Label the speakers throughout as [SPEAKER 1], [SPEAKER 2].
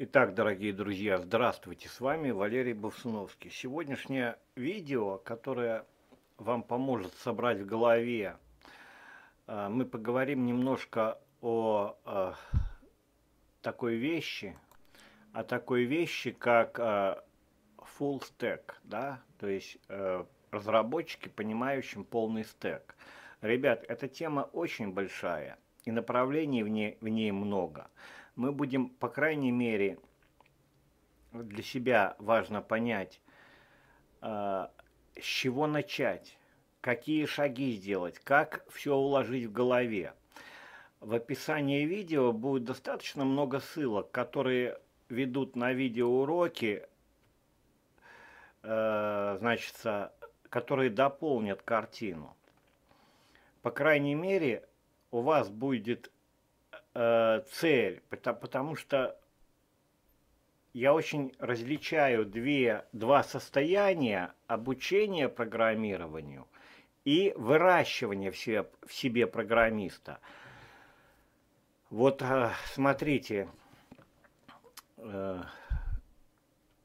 [SPEAKER 1] Итак, дорогие друзья, здравствуйте, с вами Валерий Бовсуновский. Сегодняшнее видео, которое вам поможет собрать в голове, э, мы поговорим немножко о, о э, такой вещи, о такой вещи, как э, full stack, да, то есть разработчики, понимающим полный стек. Ребят, эта тема очень большая, и направлений в ней, в ней много. Много мы будем, по крайней мере, для себя важно понять, э, с чего начать, какие шаги сделать, как все уложить в голове. В описании видео будет достаточно много ссылок, которые ведут на видеоуроки, э, значит, которые дополнят картину. По крайней мере, у вас будет э, цель, потому, потому что я очень различаю две, два состояния обучения программированию и выращивания в себе, в себе программиста. Вот э, смотрите, э,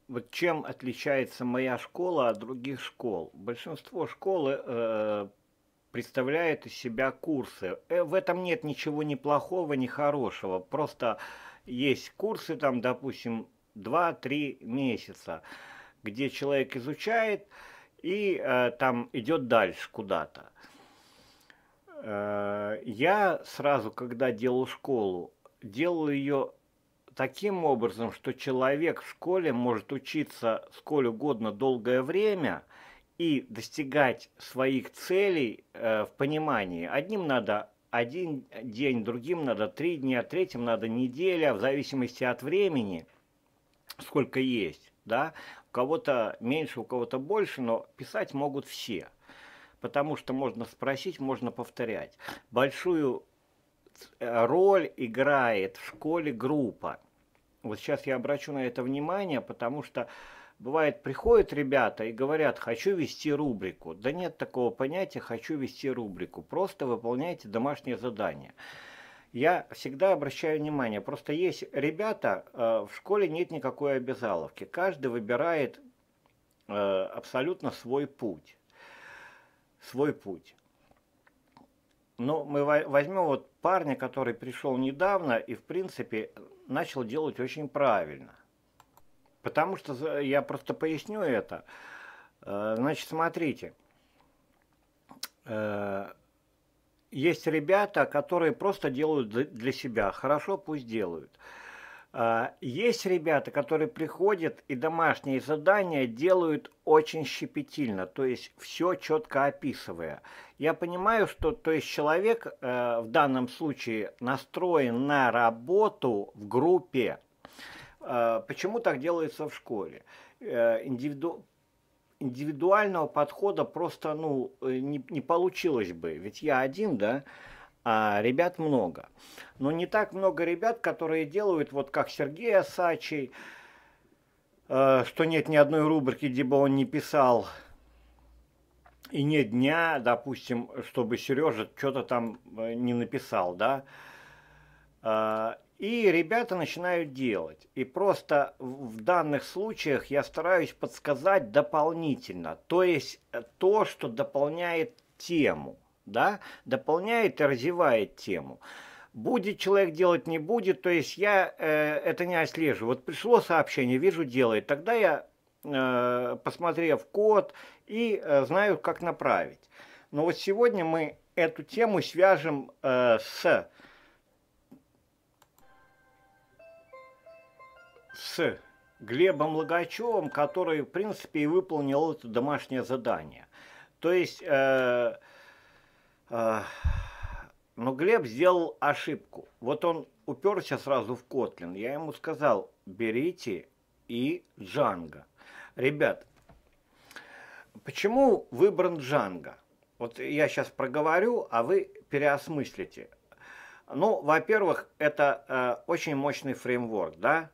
[SPEAKER 1] вот чем отличается моя школа от других школ? Большинство школы э, представляет из себя курсы. Э, в этом нет ничего ни плохого, ни хорошего. Просто есть курсы, там, допустим, 2-3 месяца, где человек изучает и э, там идет дальше куда-то. Э, я сразу, когда делал школу, делал ее таким образом, что человек в школе может учиться сколь угодно долгое время – и достигать своих целей э, в понимании. Одним надо один день, другим надо три дня, третьим надо неделя, в зависимости от времени, сколько есть, да, у кого-то меньше, у кого-то больше, но писать могут все, потому что можно спросить, можно повторять. Большую э, роль играет в школе группа. Вот сейчас я обращу на это внимание, потому что Бывает, приходят ребята и говорят, хочу вести рубрику. Да нет такого понятия, хочу вести рубрику. Просто выполняйте домашнее задание. Я всегда обращаю внимание, просто есть ребята, э, в школе нет никакой обязаловки. Каждый выбирает э, абсолютно свой путь. Свой путь. Но ну, мы возьмем вот парня, который пришел недавно и, в принципе, начал делать очень правильно Потому что я просто поясню это. Э, значит, смотрите. Э, есть ребята, которые просто делают для себя. Хорошо, пусть делают. Э, есть ребята, которые приходят и домашние задания делают очень щепетильно, то есть все четко описывая. Я понимаю, что то есть человек э, в данном случае настроен на работу в группе, Э, почему так делается в школе? Э, индивиду... Индивидуального подхода просто ну, э, не, не получилось бы. Ведь я один, да, а ребят много. Но не так много ребят, которые делают, вот как Сергей Осачий, что нет ни одной рубрики, где бы он не писал, и нет дня, допустим, чтобы Сережа что-то там не написал, да, и ребята начинают делать. И просто в данных случаях я стараюсь подсказать дополнительно. То есть э, то, что дополняет тему. Да? Дополняет и развивает тему. Будет человек делать, не будет. То есть я э, это не отслеживаю. Вот пришло сообщение, вижу, делает. Тогда я, э, посмотрев код, и э, знаю, как направить. Но вот сегодня мы эту тему свяжем э, с с Глебом Логачевым, который, в принципе, и выполнил это домашнее задание. То есть, э, э, но Глеб сделал ошибку. Вот он уперся сразу в Котлин. Я ему сказал, берите и Джанго. Ребят, почему выбран Джанго? Вот я сейчас проговорю, а вы переосмыслите. Ну, во-первых, это э, очень мощный фреймворк, да?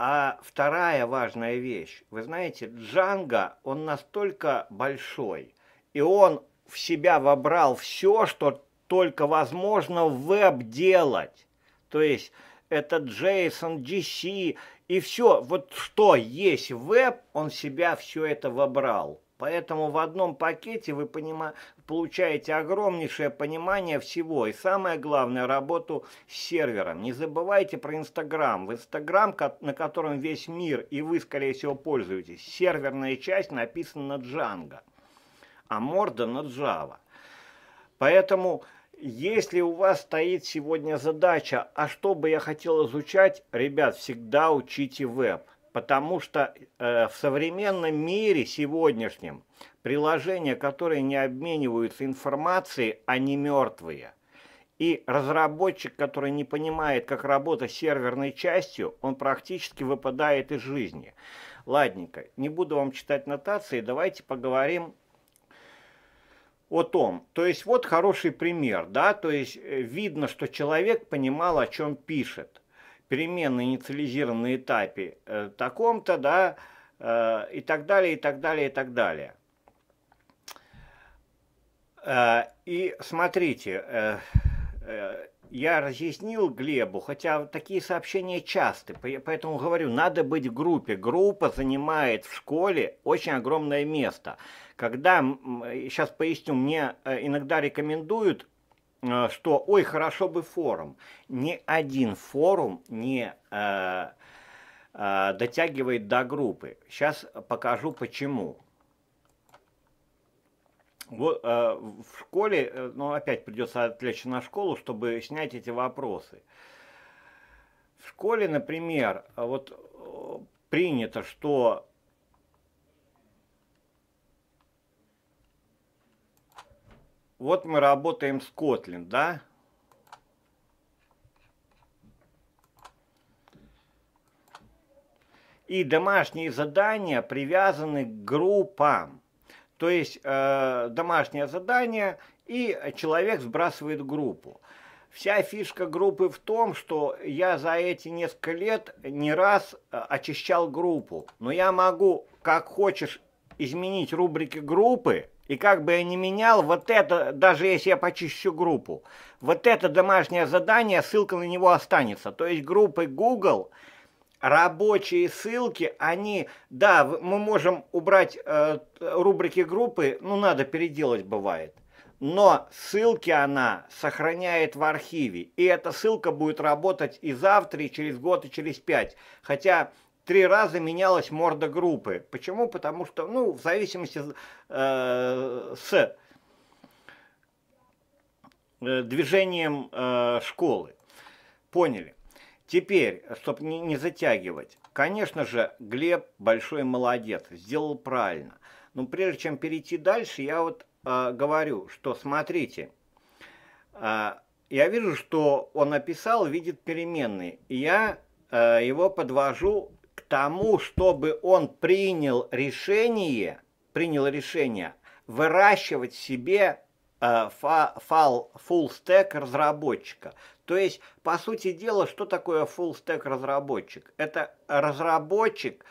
[SPEAKER 1] А вторая важная вещь, вы знаете, Джанго, он настолько большой, и он в себя вобрал все, что только возможно веб делать. То есть это JSON, GC и все, вот что есть веб, он себя все это вобрал. Поэтому в одном пакете вы, понима получаете огромнейшее понимание всего и самое главное работу с сервером. Не забывайте про Инстаграм. В Инстаграм, на котором весь мир и вы, скорее всего, пользуетесь, серверная часть написана на Django, а морда на Java. Поэтому, если у вас стоит сегодня задача, а что бы я хотел изучать, ребят, всегда учите веб потому что э, в современном мире сегодняшнем приложения, которые не обмениваются информацией, они мертвые. И разработчик, который не понимает, как работать с серверной частью, он практически выпадает из жизни. Ладненько, не буду вам читать нотации, давайте поговорим о том. То есть вот хороший пример, да, то есть э, видно, что человек понимал, о чем пишет перемены инициализированной этапе э, таком-то, да, э, и так далее, и так далее, и так далее. Э, и смотрите, э, э, я разъяснил Глебу, хотя такие сообщения часты, поэтому говорю, надо быть в группе. Группа занимает в школе очень огромное место. Когда, сейчас поясню, мне э, иногда рекомендуют Э, что «Ой, хорошо бы форум». Ни один форум не э, э, дотягивает до группы. Сейчас покажу почему. Вот, э, в школе, э, ну опять придется отвлечь на школу, чтобы снять эти вопросы. В школе, например, вот э, принято, что Вот мы работаем с Kotlin, да? И домашние задания привязаны к группам. То есть э, домашнее задание и человек сбрасывает группу. Вся фишка группы в том, что я за эти несколько лет не раз э, очищал группу. Но я могу, как хочешь, изменить рубрики группы, и как бы я ни менял, вот это, даже если я почищу группу, вот это домашнее задание, ссылка на него останется. То есть группы Google, рабочие ссылки, они, да, мы можем убрать э, рубрики группы, ну надо переделать бывает. Но ссылки она сохраняет в архиве, и эта ссылка будет работать и завтра, и через год, и через пять. Хотя три раза менялась морда группы. Почему? Потому что, ну, в зависимости э, с э, движением э, школы. Поняли. Теперь, чтобы не, не затягивать, конечно же, Глеб большой молодец, сделал правильно. Но прежде чем перейти дальше, я вот э, говорю, что смотрите, э, я вижу, что он описал, видит переменные. И я э, его подвожу тому, чтобы он принял решение, принял решение выращивать себе э, фал full stack разработчика. То есть, по сути дела, что такое full stack разработчик? Это разработчик,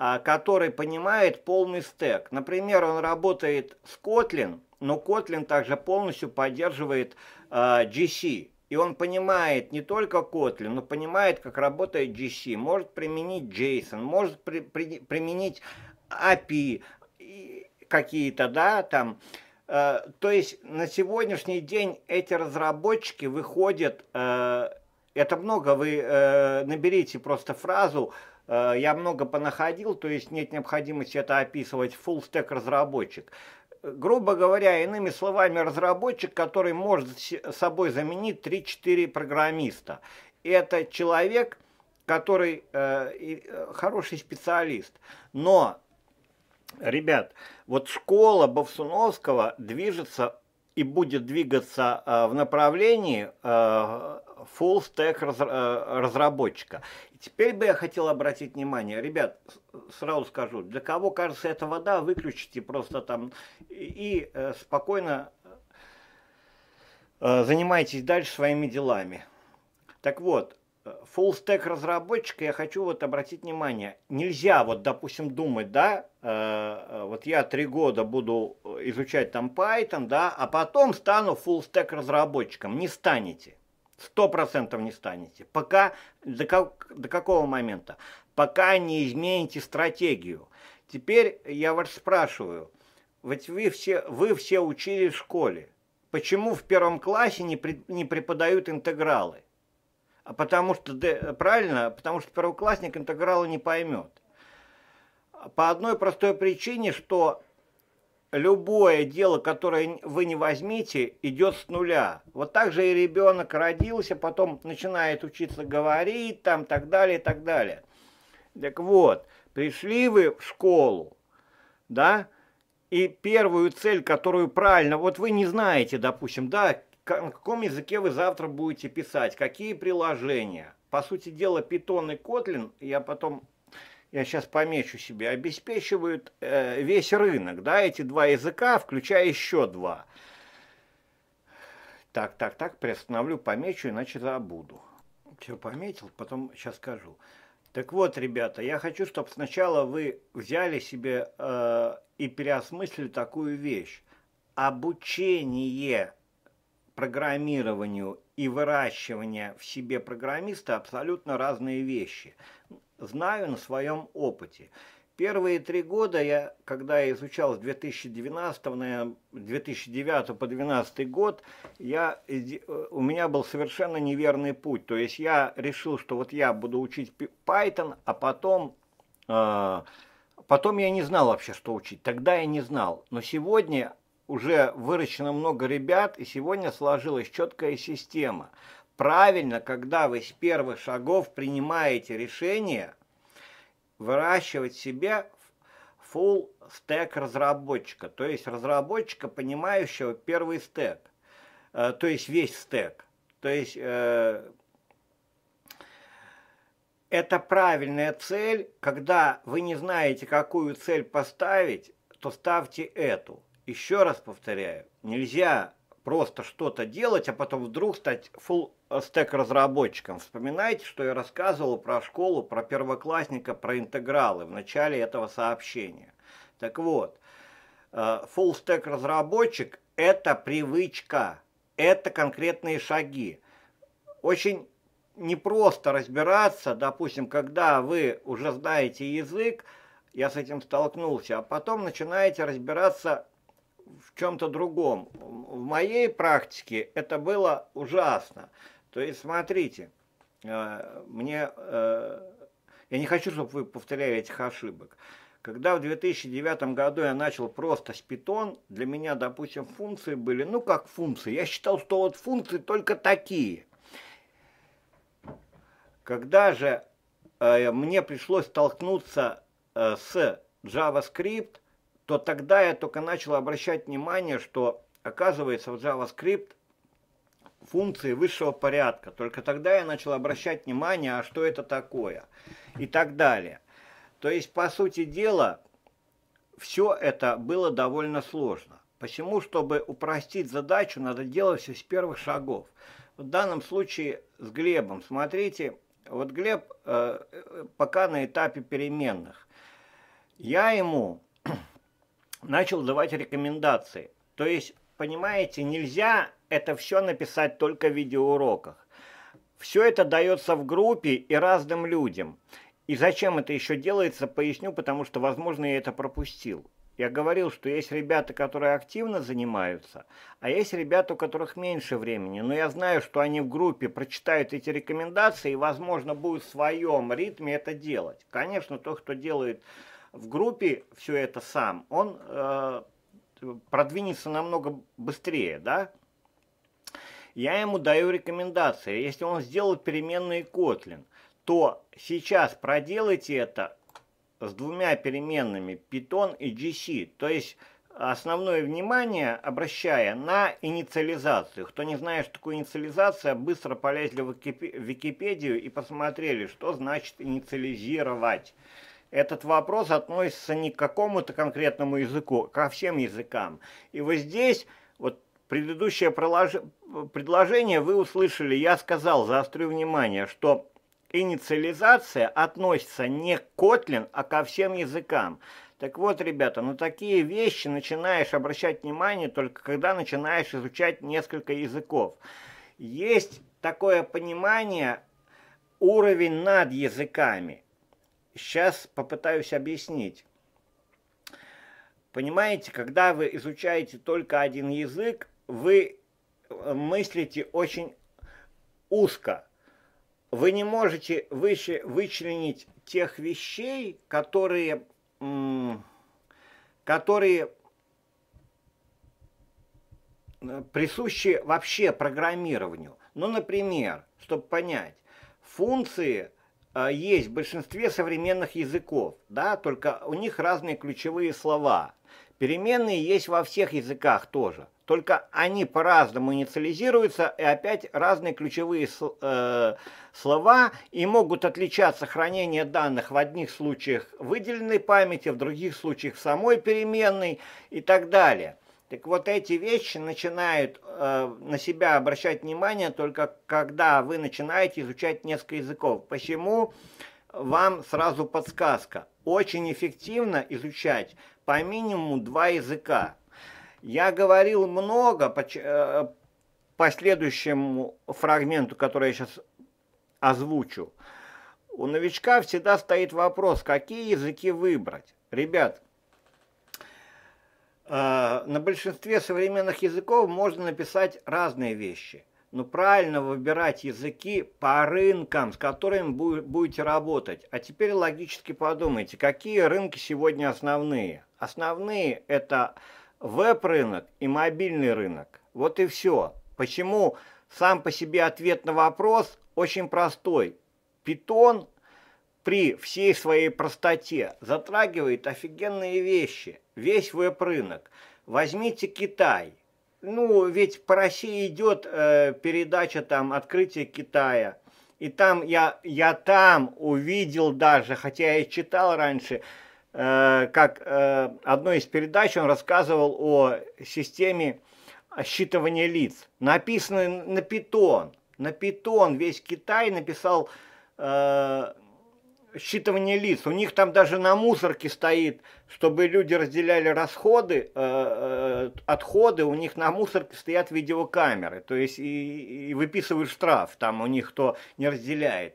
[SPEAKER 1] э, который понимает полный стек. Например, он работает с Kotlin, но Kotlin также полностью поддерживает э, GC, и он понимает не только Kotlin, но понимает, как работает GC, может применить JSON, может при, при, применить API какие-то, да, там. Э, то есть на сегодняшний день эти разработчики выходят, э, это много, вы э, наберите просто фразу, э, я много понаходил, то есть нет необходимости это описывать, full stack разработчик грубо говоря, иными словами, разработчик, который может собой заменить 3-4 программиста. Это человек, который э, э, хороший специалист. Но, ребят, вот школа Бовсуновского движется и будет двигаться э, в направлении э, full stack э, разработчика. Теперь бы я хотел обратить внимание, ребят, сразу скажу, для кого кажется эта вода, выключите просто там и, э, спокойно э, занимайтесь дальше своими делами. Так вот, full stack разработчика я хочу вот обратить внимание, нельзя вот, допустим, думать, да, э, вот я три года буду изучать там Python, да, а потом стану full stack разработчиком, не станете сто процентов не станете. Пока, до, как, до какого момента? Пока не измените стратегию. Теперь я вас спрашиваю, ведь вы все, вы все учили в школе. Почему в первом классе не, при, не преподают интегралы? А потому что, правильно, потому что первоклассник интегралы не поймет. По одной простой причине, что любое дело, которое вы не возьмите, идет с нуля. Вот так же и ребенок родился, потом начинает учиться говорить, там, так далее, так далее. Так вот, пришли вы в школу, да, и первую цель, которую правильно, вот вы не знаете, допустим, да, на каком языке вы завтра будете писать, какие приложения. По сути дела, питон и Kotlin, я потом я сейчас помечу себе, обеспечивают э, весь рынок, да, эти два языка, включая еще два. Так, так, так, приостановлю, помечу, иначе забуду. Все пометил, потом сейчас скажу. Так вот, ребята, я хочу, чтобы сначала вы взяли себе э, и переосмыслили такую вещь. Обучение программированию и выращивание в себе программиста абсолютно разные вещи. Знаю на своем опыте. Первые три года, я, когда я изучал с 2012, наверное, 2009 по 2012 год, я, э, у меня был совершенно неверный путь. То есть я решил, что вот я буду учить Python, а потом... Э, Потом я не знал вообще, что учить. Тогда я не знал. Но сегодня уже выращено много ребят, и сегодня сложилась четкая система. Правильно, когда вы с первых шагов принимаете решение выращивать себе full стек разработчика, то есть разработчика, понимающего первый стек, э, то есть весь стек. То есть э, это правильная цель, когда вы не знаете, какую цель поставить, то ставьте эту еще раз повторяю, нельзя просто что-то делать, а потом вдруг стать full стек разработчиком. Вспоминайте, что я рассказывал про школу, про первоклассника, про интегралы в начале этого сообщения. Так вот, э, full стек разработчик – это привычка, это конкретные шаги. Очень непросто разбираться, допустим, когда вы уже знаете язык, я с этим столкнулся, а потом начинаете разбираться в чем-то другом. В моей практике это было ужасно. То есть, смотрите, э, мне... Э, я не хочу, чтобы вы повторяли этих ошибок. Когда в 2009 году я начал просто с питон, для меня, допустим, функции были, ну как функции, я считал, что вот функции только такие. Когда же э, мне пришлось столкнуться э, с JavaScript, то тогда я только начал обращать внимание, что оказывается в JavaScript функции высшего порядка. Только тогда я начал обращать внимание, а что это такое и так далее. То есть, по сути дела, все это было довольно сложно. Почему? Чтобы упростить задачу, надо делать все с первых шагов. В данном случае с Глебом. Смотрите, вот Глеб э, э пока на этапе переменных. Я ему начал давать рекомендации. То есть, понимаете, нельзя это все написать только в видеоуроках. Все это дается в группе и разным людям. И зачем это еще делается, поясню, потому что, возможно, я это пропустил. Я говорил, что есть ребята, которые активно занимаются, а есть ребята, у которых меньше времени. Но я знаю, что они в группе прочитают эти рекомендации и, возможно, будут в своем ритме это делать. Конечно, то, кто делает в группе все это сам, он э, продвинется намного быстрее, да? Я ему даю рекомендации. Если он сделал переменные Kotlin, то сейчас проделайте это с двумя переменными Python и GC. То есть основное внимание обращая на инициализацию. Кто не знает, что такое инициализация, быстро полезли в Википедию и посмотрели, что значит инициализировать. Этот вопрос относится не к какому-то конкретному языку, а ко всем языкам. И вот здесь, вот предыдущее предложение вы услышали, я сказал, заострю внимание, что инициализация относится не к Kotlin, а ко всем языкам. Так вот, ребята, на такие вещи начинаешь обращать внимание только когда начинаешь изучать несколько языков. Есть такое понимание уровень над языками. Сейчас попытаюсь объяснить. Понимаете, когда вы изучаете только один язык, вы э, мыслите очень узко. Вы не можете выше вычленить тех вещей, которые, которые э, присущи вообще программированию. Ну, например, чтобы понять, функции – Э, есть в большинстве современных языков, да, только у них разные ключевые слова. Переменные есть во всех языках тоже, только они по-разному инициализируются, и опять разные ключевые э, слова, и могут отличаться хранение данных в одних случаях выделенной памяти, в других случаях в самой переменной и так далее. Так вот эти вещи начинают э, на себя обращать внимание только когда вы начинаете изучать несколько языков. Почему вам сразу подсказка? Очень эффективно изучать по минимуму два языка. Я говорил много по, э, по следующему фрагменту, который я сейчас озвучу. У новичка всегда стоит вопрос, какие языки выбрать. Ребят, а, на большинстве современных языков можно написать разные вещи. Но ну, правильно выбирать языки по рынкам, с которыми будете работать. А теперь логически подумайте, какие рынки сегодня основные? Основные – это веб-рынок и мобильный рынок. Вот и все. Почему сам по себе ответ на вопрос очень простой. Питон при всей своей простоте затрагивает офигенные вещи весь веб-рынок. Возьмите Китай. Ну, ведь по России идет э, передача там «Открытие Китая». И там я, я там увидел даже, хотя я и читал раньше, э, как э, одной из передач он рассказывал о системе считывания лиц. Написано на питон. На питон весь Китай написал э, считывание лиц. У них там даже на мусорке стоит, чтобы люди разделяли расходы, э, э отходы, у них на мусорке стоят видеокамеры, то есть и, и выписывают штраф, там у них кто не разделяет.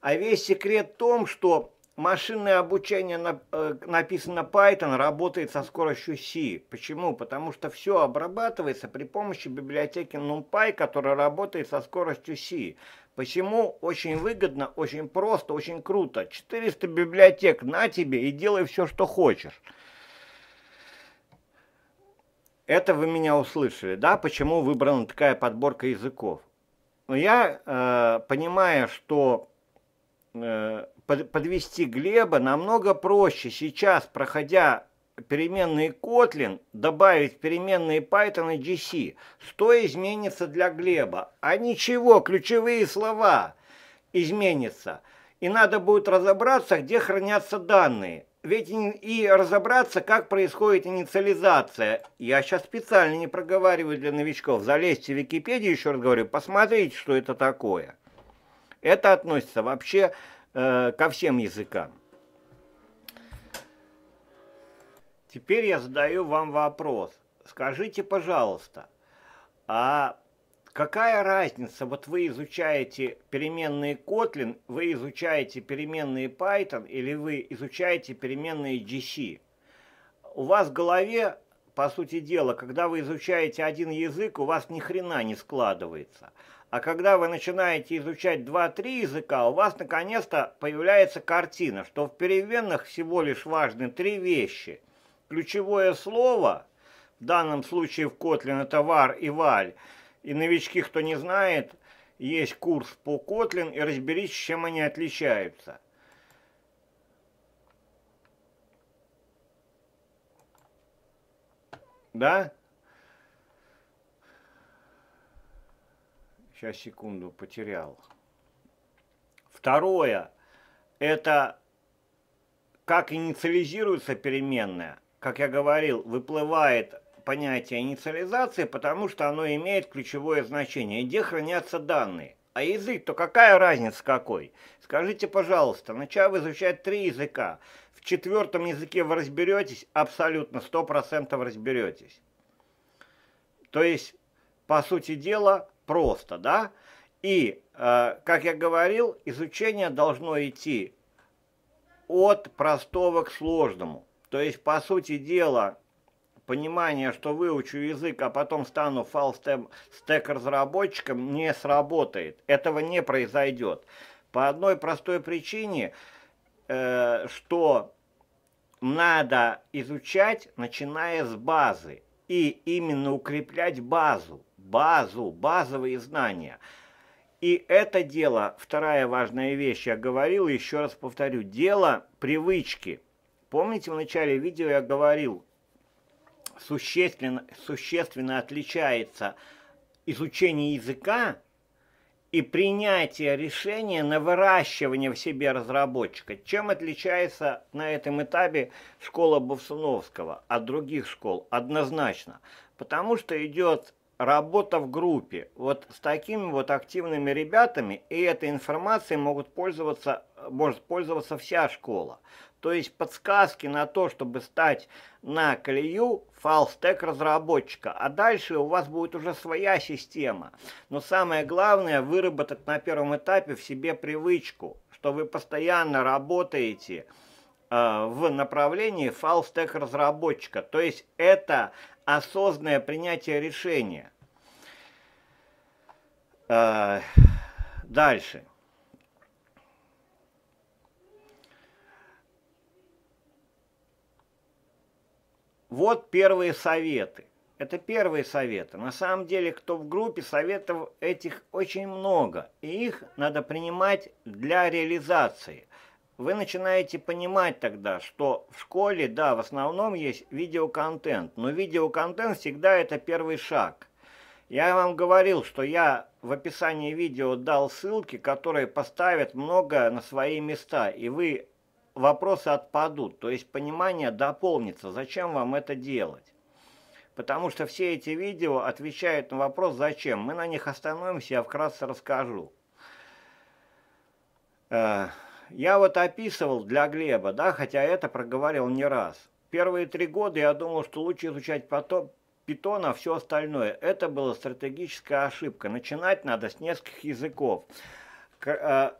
[SPEAKER 1] А весь секрет в том, что машинное обучение на, э, написано Python, работает со скоростью C. Почему? Потому что все обрабатывается при помощи библиотеки NumPy, которая работает со скоростью C. Почему очень выгодно, очень просто, очень круто. 400 библиотек на тебе и делай все, что хочешь. Это вы меня услышали, да? Почему выбрана такая подборка языков? Но я, э, понимаю, что э, под, подвести Глеба намного проще сейчас, проходя переменные Kotlin добавить переменные Python и GC. Что изменится для Глеба? А ничего, ключевые слова изменятся. И надо будет разобраться, где хранятся данные. Ведь и разобраться, как происходит инициализация. Я сейчас специально не проговариваю для новичков. Залезьте в Википедию, еще раз говорю, посмотрите, что это такое. Это относится вообще э, ко всем языкам. Теперь я задаю вам вопрос. Скажите, пожалуйста, а какая разница, вот вы изучаете переменные Kotlin, вы изучаете переменные Python или вы изучаете переменные GC? У вас в голове, по сути дела, когда вы изучаете один язык, у вас ни хрена не складывается. А когда вы начинаете изучать 2-3 языка, у вас наконец-то появляется картина, что в переменных всего лишь важны три вещи – ключевое слово, в данном случае в Kotlin это var и валь, и новички, кто не знает, есть курс по Kotlin и разберись, чем они отличаются. Да? Сейчас, секунду, потерял. Второе – это как инициализируется переменная как я говорил, выплывает понятие инициализации, потому что оно имеет ключевое значение, где хранятся данные. А язык, то какая разница какой? Скажите, пожалуйста, начав ну, изучать три языка, в четвертом языке вы разберетесь, абсолютно, сто процентов разберетесь. То есть, по сути дела, просто, да? И, э, как я говорил, изучение должно идти от простого к сложному. То есть, по сути дела, понимание, что выучу язык, а потом стану фалстек-разработчиком, не сработает. Этого не произойдет. По одной простой причине, э, что надо изучать, начиная с базы. И именно укреплять базу, базу, базовые знания. И это дело, вторая важная вещь, я говорил, еще раз повторю, дело привычки – Помните, в начале видео я говорил, существенно, существенно отличается изучение языка и принятие решения на выращивание в себе разработчика. Чем отличается на этом этапе школа Бовсуновского от других школ? Однозначно. Потому что идет работа в группе. Вот с такими вот активными ребятами и этой информацией могут пользоваться, может пользоваться вся школа. То есть подсказки на то, чтобы стать на колею, фалстек разработчика. А дальше у вас будет уже своя система. Но самое главное выработать на первом этапе в себе привычку, что вы постоянно работаете э, в направлении фалстек разработчика. То есть это осознанное принятие решения. Э, дальше. Дальше. Вот первые советы. Это первые советы. На самом деле, кто в группе, советов этих очень много, и их надо принимать для реализации. Вы начинаете понимать тогда, что в школе, да, в основном есть видеоконтент, но видеоконтент всегда это первый шаг. Я вам говорил, что я в описании видео дал ссылки, которые поставят многое на свои места, и вы вопросы отпадут, то есть понимание дополнится, зачем вам это делать. Потому что все эти видео отвечают на вопрос «Зачем?». Мы на них остановимся, я вкратце расскажу. Э, я вот описывал для Глеба, да, хотя это проговорил не раз. Первые три года я думал, что лучше изучать потом, питона, а все остальное. Это была стратегическая ошибка. Начинать надо с нескольких языков. Э,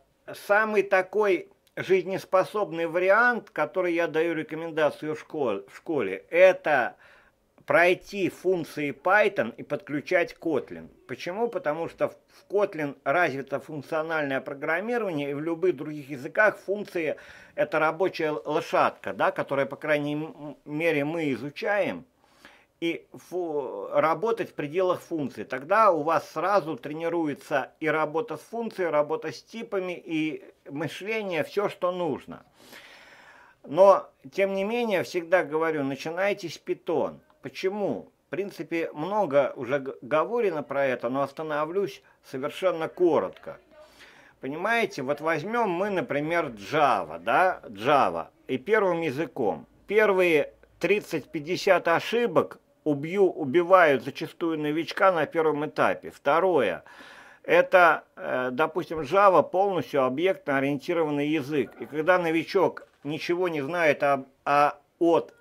[SPEAKER 1] самый такой жизнеспособный вариант, который я даю рекомендацию в школе, школе это пройти функции Python и подключать Kotlin. Почему? Потому что в Kotlin развито функциональное программирование, и в любых других языках функции – это рабочая лошадка, да, которая, по крайней мере, мы изучаем – и фу, работать в пределах функции. Тогда у вас сразу тренируется и работа с функцией, работа с типами, и мышление, все, что нужно. Но, тем не менее, всегда говорю, начинайте с питон. Почему? В принципе, много уже говорено про это, но остановлюсь совершенно коротко. Понимаете, вот возьмем мы, например, Java, да, Java, и первым языком. Первые 30-50 ошибок убью, убивают зачастую новичка на первом этапе. Второе, это, э, допустим, Java полностью объектно-ориентированный язык. И когда новичок ничего не знает о, о, от,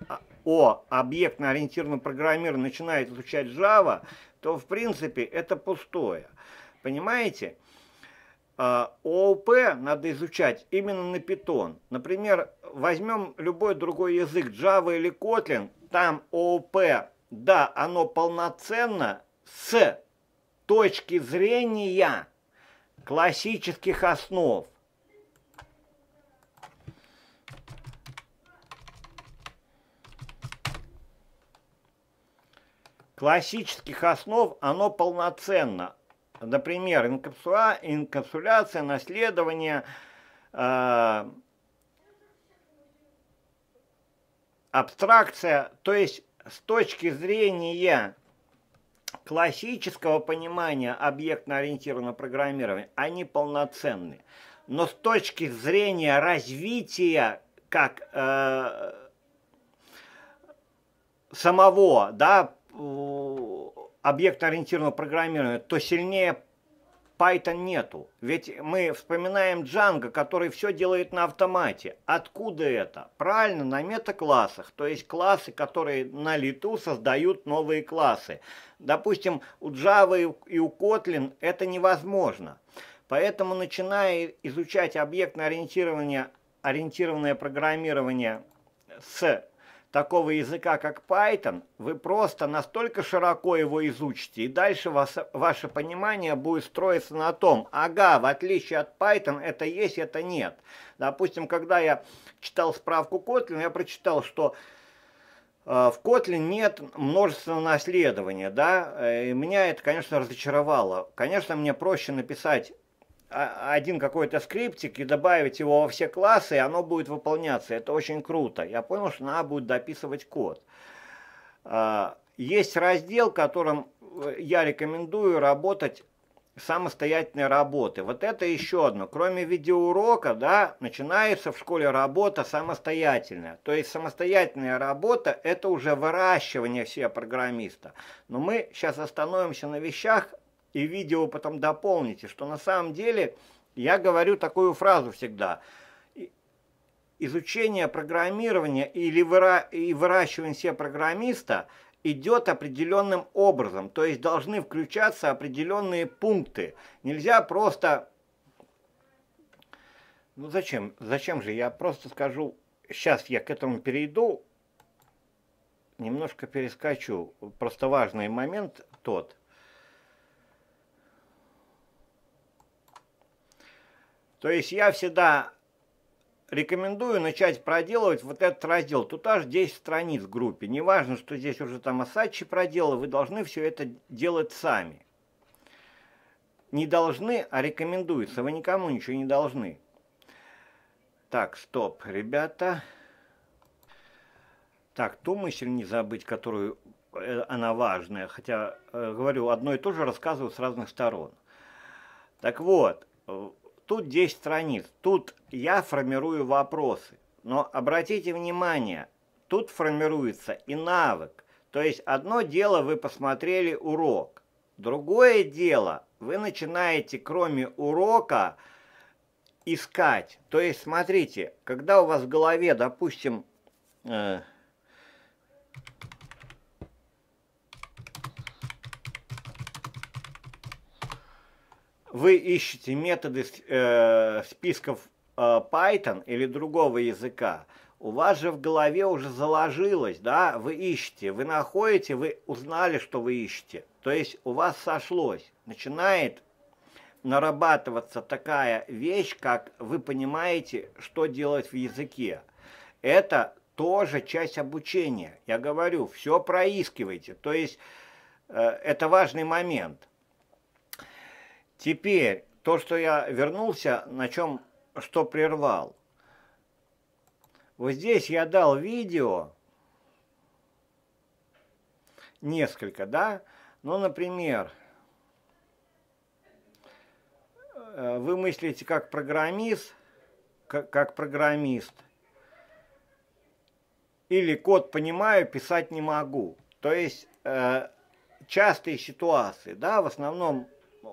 [SPEAKER 1] о объектно-ориентированном программировании, начинает изучать Java, то, в принципе, это пустое. Понимаете? Э, ООП надо изучать именно на Python. Например, возьмем любой другой язык, Java или Kotlin, там ООП да, оно полноценно с точки зрения классических основ. Классических основ оно полноценно. Например, инкапсуля... инкапсуляция, наследование, э... абстракция, то есть с точки зрения классического понимания объектно-ориентированного программирования, они полноценны. Но с точки зрения развития как э, самого да, объектно-ориентированного программирования, то сильнее Python нету. Ведь мы вспоминаем Django, который все делает на автомате. Откуда это? Правильно, на метаклассах, то есть классы, которые на лету создают новые классы. Допустим, у Java и у Kotlin это невозможно. Поэтому, начиная изучать объектно-ориентированное программирование с такого языка, как Python, вы просто настолько широко его изучите, и дальше вас, ваше понимание будет строиться на том, ага, в отличие от Python, это есть, это нет. Допустим, когда я читал справку Kotlin, я прочитал, что э, в Kotlin нет множественного наследования, да, э, и меня это, конечно, разочаровало. Конечно, мне проще написать а, один какой-то скриптик и добавить его во все классы, и оно будет выполняться. Это очень круто. Я понял, что надо будет дописывать код. А, есть раздел, которым э, я рекомендую работать самостоятельной работы. Вот это еще одно. Кроме видеоурока, да, начинается в школе работа самостоятельная. То есть самостоятельная работа – это уже выращивание себя программиста. Но мы сейчас остановимся на вещах, и видео потом дополните, что на самом деле я говорю такую фразу всегда. Изучение программирования или выра... и выращивание себе программиста идет определенным образом, то есть должны включаться определенные пункты. Нельзя просто... Ну зачем? Зачем же? Я просто скажу, сейчас я к этому перейду, немножко перескочу. Просто важный момент тот – То есть я всегда рекомендую начать проделывать вот этот раздел. Тут аж 10 страниц в группе. Неважно, что здесь уже там Асачи проделал, вы должны все это делать сами. Не должны, а рекомендуется. Вы никому ничего не должны. Так, стоп, ребята. Так, ту мысль не забыть, которую э, она важная, хотя, э, говорю, одно и то же рассказываю с разных сторон. Так вот, э, Тут 10 страниц. Тут я формирую вопросы. Но обратите внимание, тут формируется и навык. То есть одно дело вы посмотрели урок. Другое дело, вы начинаете кроме урока искать. То есть смотрите, когда у вас в голове, допустим, э, вы ищете методы э, списков э, Python или другого языка, у вас же в голове уже заложилось, да, вы ищете, вы находите, вы узнали, что вы ищете. То есть у вас сошлось. Начинает нарабатываться такая вещь, как вы понимаете, что делать в языке. Это тоже часть обучения. Я говорю, все проискивайте. То есть э, это важный момент – Теперь то, что я вернулся, на чем что прервал. Вот здесь я дал видео, несколько, да? Ну, например, э, вы мыслите как программист, как, программист, или код понимаю, писать не могу. То есть э, частые ситуации, да, в основном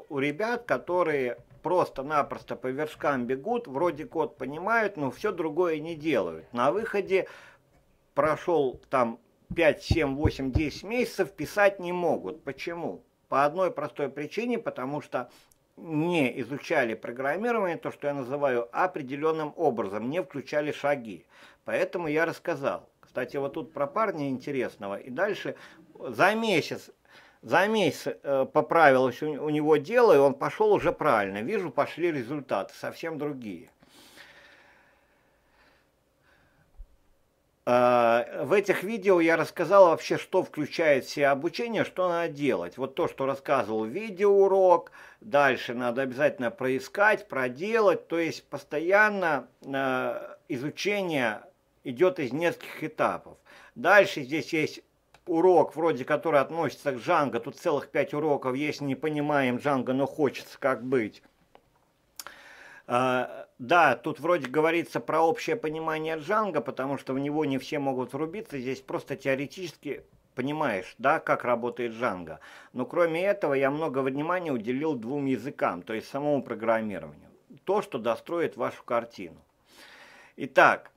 [SPEAKER 1] у ребят, которые просто-напросто по вершкам бегут, вроде код понимают, но все другое не делают. На выходе прошел там 5, 7, 8, 10 месяцев, писать не могут. Почему? По одной простой причине, потому что не изучали программирование, то, что я называю определенным образом, не включали шаги. Поэтому я рассказал. Кстати, вот тут про парня интересного. И дальше за месяц за месяц э, поправилось у него дело, и он пошел уже правильно. Вижу, пошли результаты совсем другие. Э, в этих видео я рассказал вообще, что включает в себя обучение, что надо делать. Вот то, что рассказывал видеоурок, дальше надо обязательно проискать, проделать. То есть постоянно э, изучение идет из нескольких этапов. Дальше здесь есть урок, вроде который относится к Джанго, тут целых пять уроков, если не понимаем Джанго, но хочется как быть. А, да, тут вроде говорится про общее понимание Джанго, потому что в него не все могут врубиться, здесь просто теоретически понимаешь, да, как работает Джанго. Но кроме этого я много внимания уделил двум языкам, то есть самому программированию. То, что достроит вашу картину. Итак,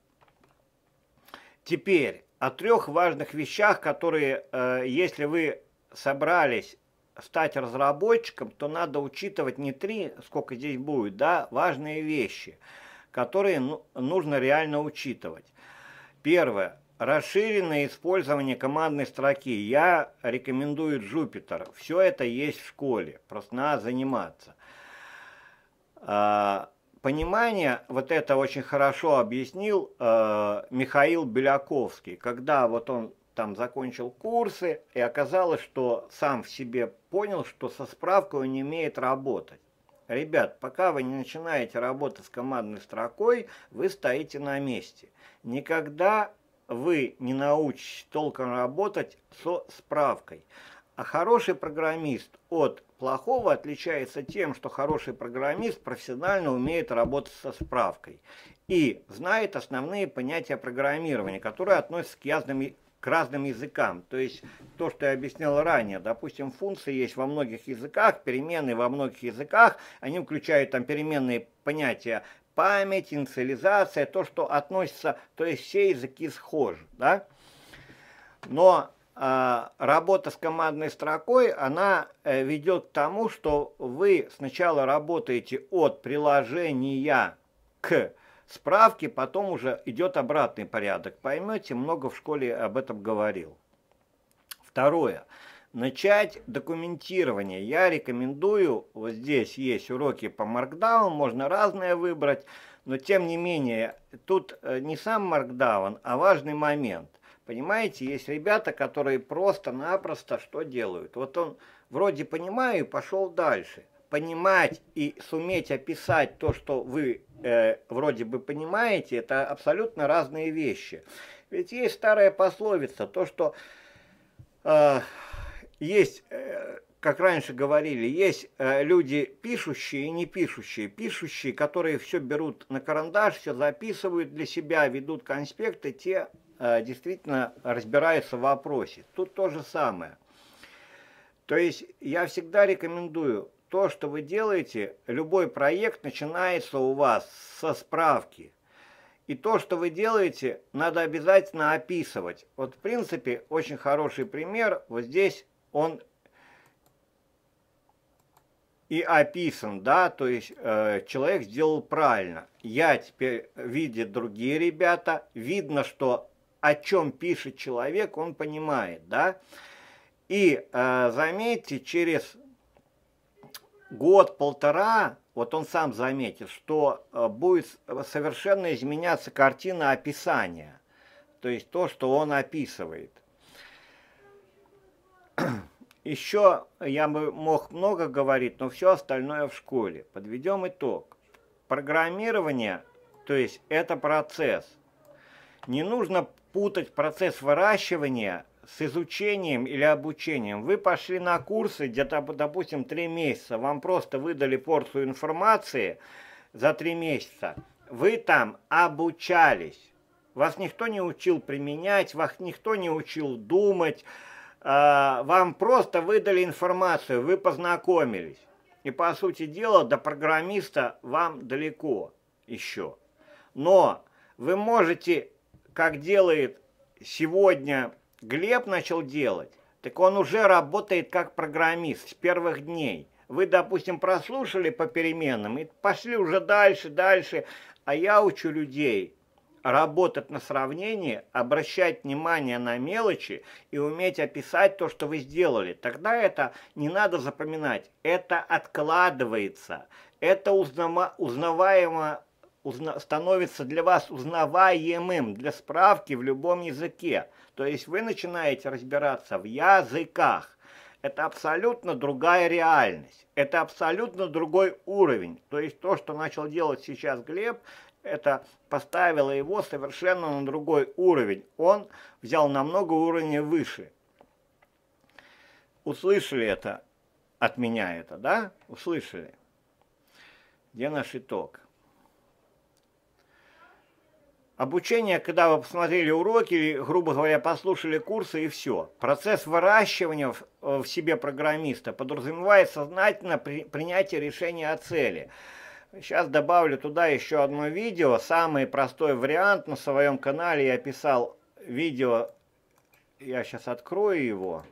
[SPEAKER 1] теперь о трех важных вещах, которые, э, если вы собрались стать разработчиком, то надо учитывать не три, сколько здесь будет, да, важные вещи, которые ну, нужно реально учитывать. Первое. Расширенное использование командной строки. Я рекомендую Jupyter. Все это есть в школе, просто надо заниматься. А, понимание вот это очень хорошо объяснил э, Михаил Беляковский, когда вот он там закончил курсы, и оказалось, что сам в себе понял, что со справкой он не умеет работать. Ребят, пока вы не начинаете работать с командной строкой, вы стоите на месте. Никогда вы не научитесь толком работать со справкой. А хороший программист от плохого отличается тем, что хороший программист профессионально умеет работать со справкой и знает основные понятия программирования, которые относятся к разным, к разным языкам. То есть то, что я объяснял ранее, допустим, функции есть во многих языках, переменные во многих языках, они включают там переменные понятия память, инициализация, то, что относится, то есть все языки схожи, да? Но а, работа с командной строкой, она э, ведет к тому, что вы сначала работаете от приложения к справке, потом уже идет обратный порядок. Поймете, много в школе об этом говорил. Второе. Начать документирование. Я рекомендую, вот здесь есть уроки по Markdown, можно разное выбрать, но тем не менее, тут э, не сам Markdown, а важный момент – Понимаете, есть ребята, которые просто-напросто что делают. Вот он вроде понимаю и пошел дальше. Понимать и суметь описать то, что вы э, вроде бы понимаете, это абсолютно разные вещи. Ведь есть старая пословица, то, что э, есть, э, как раньше говорили, есть э, люди пишущие и не пишущие. Пишущие, которые все берут на карандаш, все записывают для себя, ведут конспекты, те Э, действительно разбирается в вопросе. Тут то же самое. То есть я всегда рекомендую, то, что вы делаете, любой проект начинается у вас со справки. И то, что вы делаете, надо обязательно описывать. Вот, в принципе, очень хороший пример. Вот здесь он и описан, да, то есть э, человек сделал правильно. Я теперь видит другие ребята, видно, что о чем пишет человек, он понимает, да. И э, заметьте, через год-полтора, вот он сам заметит, что э, будет совершенно изменяться картина описания, то есть то, что он описывает. Еще я бы мог много говорить, но все остальное в школе. Подведем итог. Программирование, то есть это процесс. Не нужно путать процесс выращивания с изучением или обучением. Вы пошли на курсы где-то, допустим, три месяца, вам просто выдали порцию информации за три месяца. Вы там обучались. Вас никто не учил применять, вас никто не учил думать. А, вам просто выдали информацию, вы познакомились. И, по сути дела, до программиста вам далеко еще. Но вы можете как делает сегодня Глеб начал делать, так он уже работает как программист с первых дней. Вы, допустим, прослушали по переменам и пошли уже дальше, дальше. А я учу людей работать на сравнение, обращать внимание на мелочи и уметь описать то, что вы сделали. Тогда это не надо запоминать. Это откладывается. Это узнава узнаваемо узна, становится для вас узнаваемым для справки в любом языке. То есть вы начинаете разбираться в языках. Это абсолютно другая реальность. Это абсолютно другой уровень. То есть то, что начал делать сейчас Глеб, это поставило его совершенно на другой уровень. Он взял намного уровня выше. Услышали это от меня это, да? Услышали. Где наш итог? Обучение, когда вы посмотрели уроки, грубо говоря, послушали курсы и все. Процесс выращивания в, э, в себе программиста подразумевает сознательно при, принятие решения о цели. Сейчас добавлю туда еще одно видео. Самый простой вариант на своем канале я писал видео. Я сейчас открою его.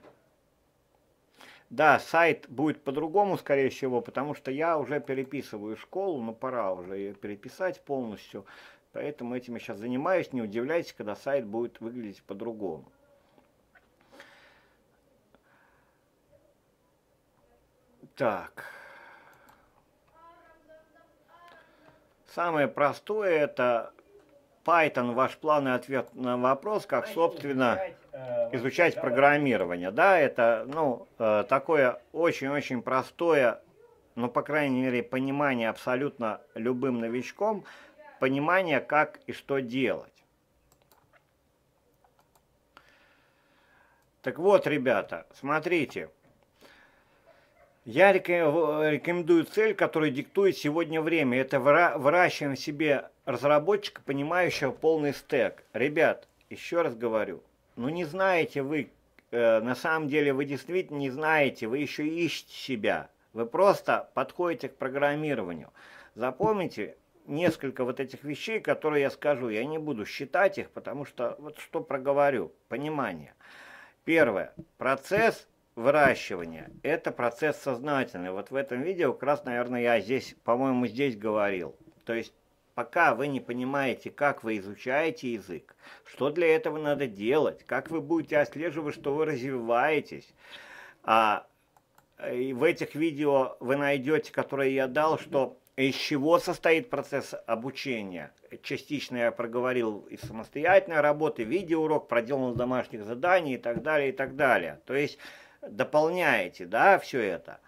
[SPEAKER 1] Да, сайт будет по-другому, скорее всего, потому что я уже переписываю школу, но пора уже ее переписать полностью. Поэтому этим я сейчас занимаюсь. Не удивляйтесь, когда сайт будет выглядеть по-другому. Так. Самое простое это Python ваш план и ответ на вопрос, как, собственно, изучать э, программирование. Да, это, ну, э, такое очень-очень простое, ну, по крайней мере, понимание абсолютно любым новичком – понимание, как и что делать. Так вот, ребята, смотрите. Я рекомендую цель, которую диктует сегодня время. Это выращиваем себе разработчика, понимающего полный стек. Ребят, еще раз говорю, ну не знаете вы, э, на самом деле вы действительно не знаете, вы еще ищете себя. Вы просто подходите к программированию. Запомните, несколько вот этих вещей, которые я скажу. Я не буду считать их, потому что вот что проговорю. Понимание. Первое. Процесс выращивания – это процесс сознательный. Вот в этом видео как раз, наверное, я здесь, по-моему, здесь говорил. То есть пока вы не понимаете, как вы изучаете язык, что для этого надо делать, как вы будете отслеживать, что вы развиваетесь. А э, и в этих видео вы найдете, которые я дал, что из чего состоит процесс обучения? Частично я проговорил из самостоятельной работы, видеоурок, проделанных домашних заданий и так далее, и так далее. То есть дополняете, да, все это.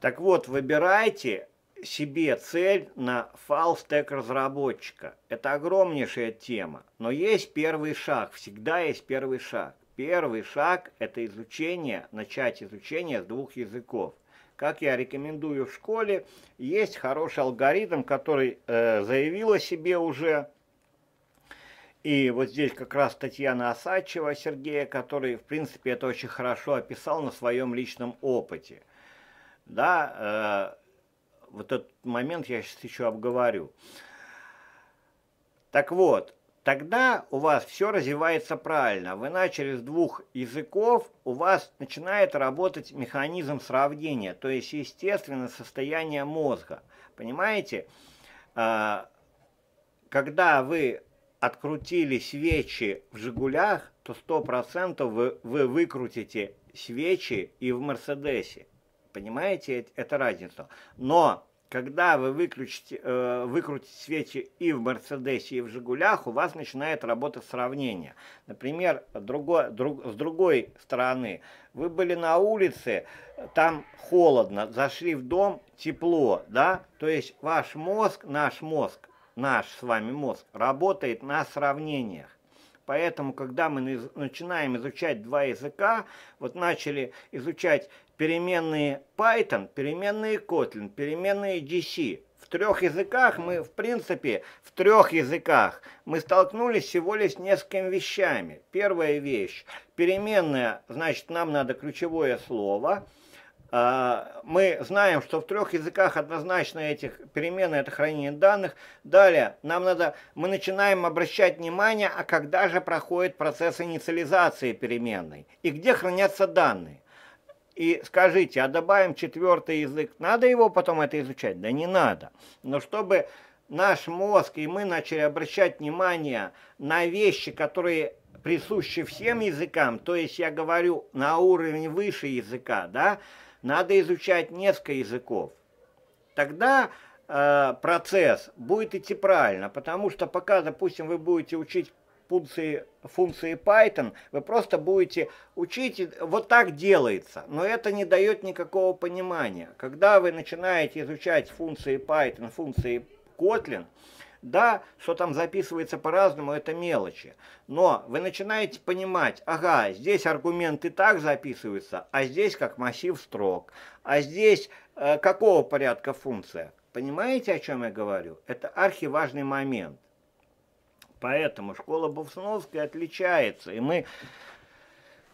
[SPEAKER 1] Так вот, выбирайте себе цель на фалстек разработчика. Это огромнейшая тема, но есть первый шаг, всегда есть первый шаг. Первый шаг – это изучение, начать изучение с двух языков как я рекомендую в школе, есть хороший алгоритм, который э, заявил о себе уже. И вот здесь как раз Татьяна Осадчева, Сергея, который, в принципе, это очень хорошо описал на своем личном опыте. Да, э, вот этот момент я сейчас еще обговорю. Так вот, тогда у вас все развивается правильно. Вы начали с двух языков, у вас начинает работать механизм сравнения, то есть естественно состояние мозга. Понимаете? А, когда вы открутили свечи в «Жигулях», то 100% вы, вы выкрутите свечи и в «Мерседесе». Понимаете, это разница. Но когда вы выключите, э, выкрутите свечи и в Мерседесе, и в Жигулях, у вас начинает работать сравнение. Например, друго, друг, с другой стороны, вы были на улице, там холодно, зашли в дом, тепло, да? То есть ваш мозг, наш мозг, наш с вами мозг работает на сравнениях. Поэтому, когда мы начинаем изучать два языка, вот начали изучать переменные Python, переменные Kotlin, переменные DC, в трех языках мы, в принципе, в трех языках мы столкнулись всего лишь с несколькими вещами. Первая вещь, переменная, значит, нам надо ключевое слово – а, мы знаем, что в трех языках однозначно этих перемены это хранение данных. Далее, нам надо, мы начинаем обращать внимание, а когда же проходит процесс инициализации переменной и где хранятся данные. И скажите, а добавим четвертый язык, надо его потом это изучать? Да не надо. Но чтобы наш мозг и мы начали обращать внимание на вещи, которые присущи всем языкам, то есть я говорю на уровень выше языка, да, надо изучать несколько языков. Тогда э, процесс будет идти правильно, потому что пока, допустим, вы будете учить функции, функции Python, вы просто будете учить, вот так делается, но это не дает никакого понимания. Когда вы начинаете изучать функции Python, функции Kotlin, да, что там записывается по-разному, это мелочи. Но вы начинаете понимать, ага, здесь аргументы так записываются, а здесь как массив строк, а здесь э, какого порядка функция. Понимаете, о чем я говорю? Это архиважный момент. Поэтому школа Бовсновской отличается, и мы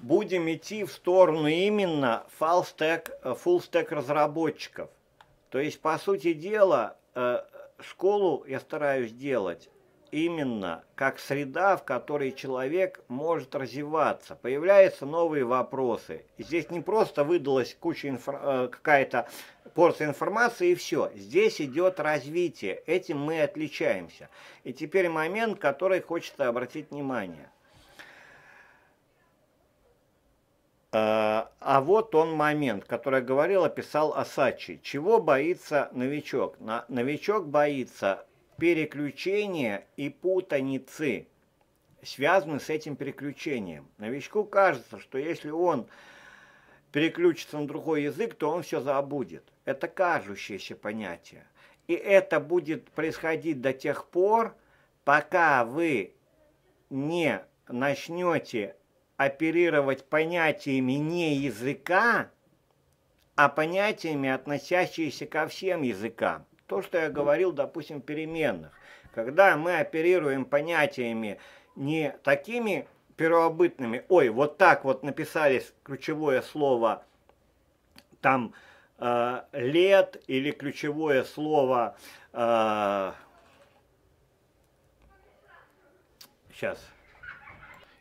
[SPEAKER 1] будем идти в сторону именно full-stack full stack разработчиков. То есть, по сути дела, э, школу я стараюсь делать именно как среда, в которой человек может развиваться. Появляются новые вопросы. Здесь не просто выдалась куча инфор... Э, какая-то порция информации и все. Здесь идет развитие. Этим мы отличаемся. И теперь момент, который хочется обратить внимание. Э, а вот он момент, который говорил, описал Асачи. Чего боится новичок? Новичок боится переключения и путаницы, связанные с этим переключением. Новичку кажется, что если он переключится на другой язык, то он все забудет. Это кажущееся понятие. И это будет происходить до тех пор, пока вы не начнете оперировать понятиями не языка, а понятиями, относящиеся ко всем языкам. То, что я ну. говорил, допустим, переменных. Когда мы оперируем понятиями не такими первобытными, ой, вот так вот написались ключевое слово там э, лет или ключевое слово э, сейчас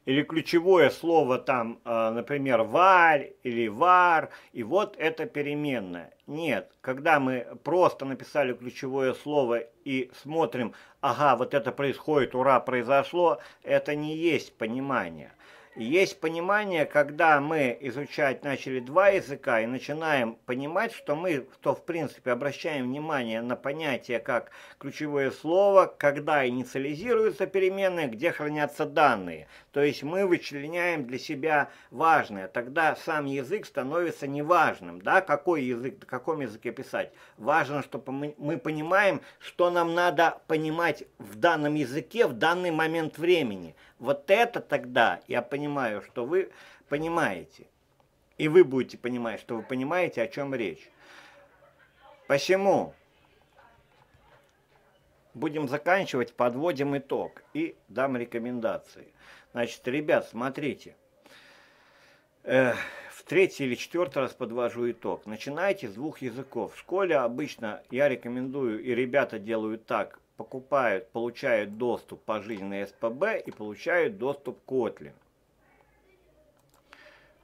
[SPEAKER 1] или ключевое слово там, а, например, варь или вар, и вот это переменная. Нет, когда мы просто написали ключевое слово и смотрим, ага, вот это происходит, ура, произошло, это не есть понимание. Есть понимание, когда мы изучать начали два языка и начинаем понимать, что мы, то в принципе обращаем внимание на понятие как ключевое слово, когда инициализируются переменные, где хранятся данные. То есть мы вычленяем для себя важное. Тогда сам язык становится неважным, да, какой язык, на каком языке писать. Важно, чтобы мы, мы понимаем, что нам надо понимать в данном языке в данный момент времени. Вот это тогда я понимаю, что вы понимаете. И вы будете понимать, что вы понимаете, о чем речь. Почему будем заканчивать, подводим итог и дам рекомендации. Значит, ребят, смотрите. в третий или четвертый раз подвожу итог. Начинайте с двух языков. В школе обычно я рекомендую, и ребята делают так, покупают, получают доступ по пожизненный СПБ и получают доступ к Kotlin.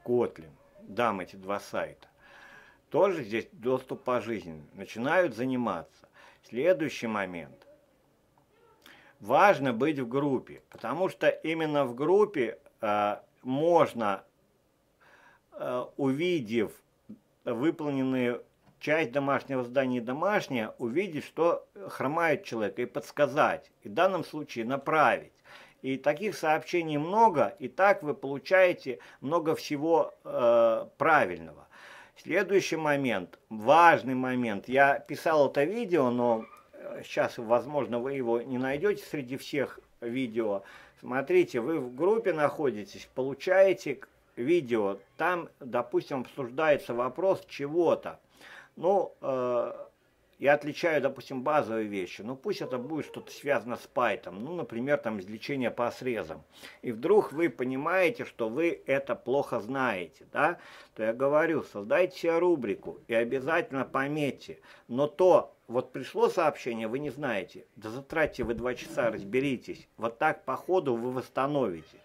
[SPEAKER 1] Kotlin. Дам эти два сайта. Тоже здесь доступ по жизни. Начинают заниматься. Следующий момент. Важно быть в группе, потому что именно в группе э, можно, э, увидев выполненные часть домашнего здания домашняя, увидеть, что хромает человек, и подсказать, и в данном случае направить. И таких сообщений много, и так вы получаете много всего э, правильного. Следующий момент, важный момент. Я писал это видео, но э, сейчас, возможно, вы его не найдете среди всех видео. Смотрите, вы в группе находитесь, получаете видео, там, допустим, обсуждается вопрос чего-то. Ну, э, я отличаю, допустим, базовые вещи. Ну, пусть это будет что-то связано с пайтом. Ну, например, там извлечение по срезам. И вдруг вы понимаете, что вы это плохо знаете, да? То я говорю, создайте себе рубрику и обязательно пометьте. Но то, вот пришло сообщение, вы не знаете. Да затратьте вы два часа, разберитесь. Вот так по ходу вы восстановите.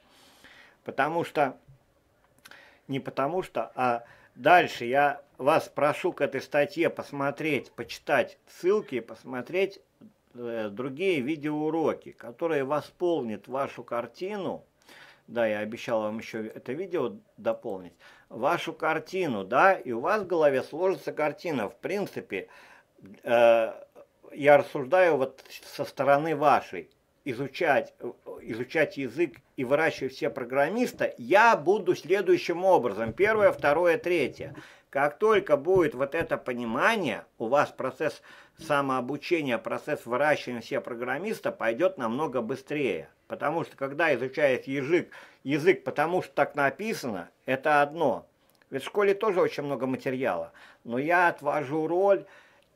[SPEAKER 1] Потому что, не потому что, а Дальше я вас прошу к этой статье посмотреть, почитать ссылки, посмотреть э, другие видеоуроки, которые восполнят вашу картину. Да, я обещал вам еще это видео дополнить. Вашу картину, да, и у вас в голове сложится картина. В принципе, э, я рассуждаю вот со стороны вашей изучать, э, изучать язык и выращивать все программиста, я буду следующим образом. Первое, второе, третье. Как только будет вот это понимание, у вас процесс самообучения, процесс выращивания все программиста пойдет намного быстрее. Потому что когда изучает язык, язык потому что так написано, это одно. Ведь в школе тоже очень много материала. Но я отвожу роль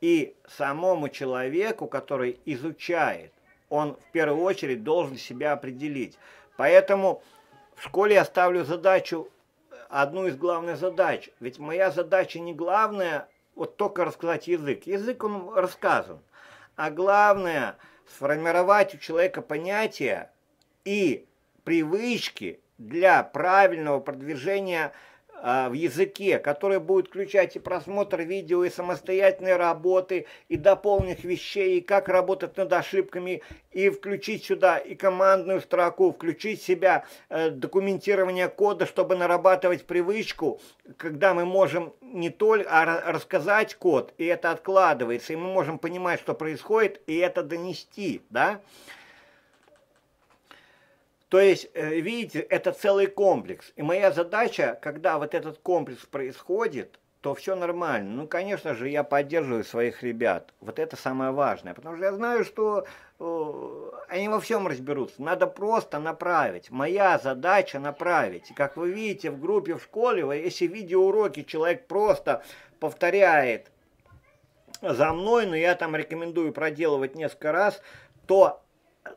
[SPEAKER 1] и самому человеку, который изучает он в первую очередь должен себя определить. Поэтому в школе я ставлю задачу, одну из главных задач. Ведь моя задача не главная, вот только рассказать язык. Язык, он рассказан. А главное, сформировать у человека понятия и привычки для правильного продвижения а, в языке, который будет включать и просмотр видео, и самостоятельные работы, и дополненных вещей, и как работать над ошибками, и включить сюда и командную строку, включить в себя э, документирование кода, чтобы нарабатывать привычку, когда мы можем не только а рассказать код, и это откладывается, и мы можем понимать, что происходит, и это донести, да, да, то есть, э, видите, это целый комплекс. И моя задача, когда вот этот комплекс происходит, то все нормально. Ну, конечно же, я поддерживаю своих ребят. Вот это самое важное. Потому что я знаю, что они во всем разберутся. Надо просто направить. Моя задача направить. И как вы видите, в группе в школе, если видеоуроки человек просто повторяет за мной, но я там рекомендую проделывать несколько раз, то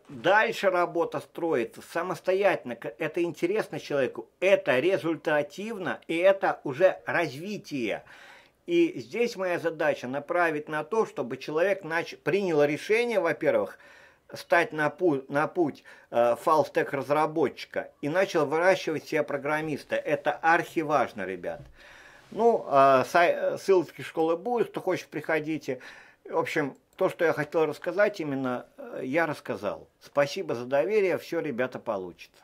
[SPEAKER 1] дальше работа строится самостоятельно. Это интересно человеку, это результативно, и это уже развитие. И здесь моя задача направить на то, чтобы человек нач... принял решение, во-первых, стать на, пу... на путь э, фалстек разработчика и начал выращивать себя программиста. Это архиважно, ребят. Ну, э, э ссылки школы будут, кто хочет, приходите. В общем, то, что я хотел рассказать именно, э, я рассказал. Спасибо за доверие, все, ребята, получится.